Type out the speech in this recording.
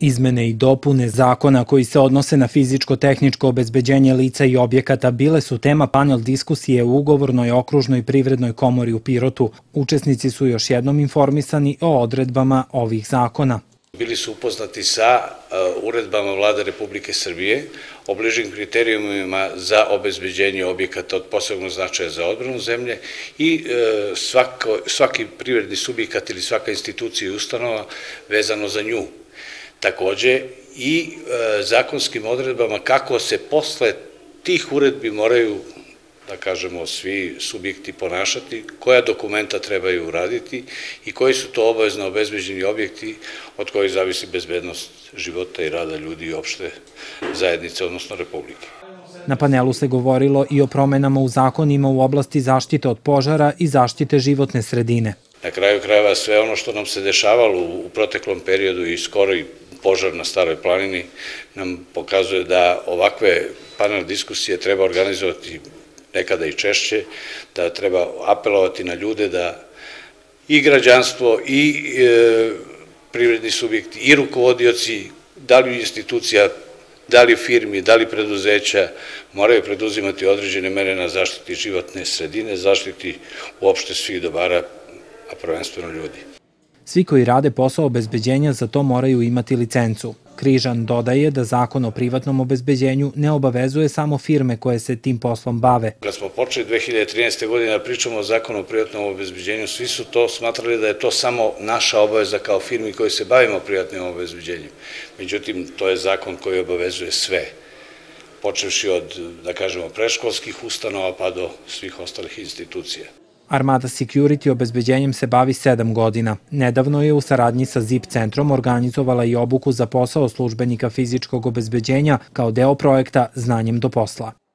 Izmene i dopune zakona koji se odnose na fizičko-tehničko obezbeđenje lica i objekata bile su tema panel diskusije u ugovornoj okružnoj privrednoj komori u Pirotu. Učesnici su još jednom informisani o odredbama ovih zakona. Bili su upoznati sa e, uredbama Vlade Republike Srbije o bližim kriterijumima za obezbeđenje objekata od posebnog značaja za odbranu zemlje i e, svaki privredni subjekat ili svaka institucija i ustanova vezano za nju Takođe i e, zakonskim odredbama kako se posle tih uredbi moraju da kažemo, svi subjekti ponašati, koja dokumenta trebaju uraditi i koji su to obavezno obezbeđeni objekti od kojih zavisi bezbednost života i rada ljudi i opšte zajednice, odnosno Republike. Na panelu se govorilo i o promenama u zakonima u oblasti zaštite od požara i zaštite životne sredine. Na kraju krajeva sve ono što nam se dešavalo u proteklom periodu i skoro i požar na Staroj planini nam pokazuje da ovakve panel diskusije treba organizovati nekada i češće, da treba apelovati na ljude da i građanstvo i e, privredni subjekti i rukovodioci, da li institucija, da li firmi, da li preduzeća, moraju preduzimati određene mere na zaštiti životne sredine, zaštiti uopšte svih dobara, a prvenstveno ljudi. Svi koji rade posao obezbeđenja za to moraju imati licencu. Križan dodaje da zakon o privatnom obezbeđenju ne obavezuje samo firme koje se tim poslom bave. Kad smo počeli 2013. godine da pričamo o zakonu o privatnom obezbeđenju, svi su to smatrali da je to samo naša obaveza kao firmi koji se bavimo privatnim obezbeđenjem. Međutim, to je zakon koji obavezuje sve počevši od, da kažemo, preškolskih ustanova pa do svih ostalih institucija. Armada Security obezbeđenjem se bavi 7 godina. Nedavno je u saradnji sa ZIP centrom organizovala i obuku za posao službenika fizičkog obezbeđenja kao deo projekta Znanjem do posla.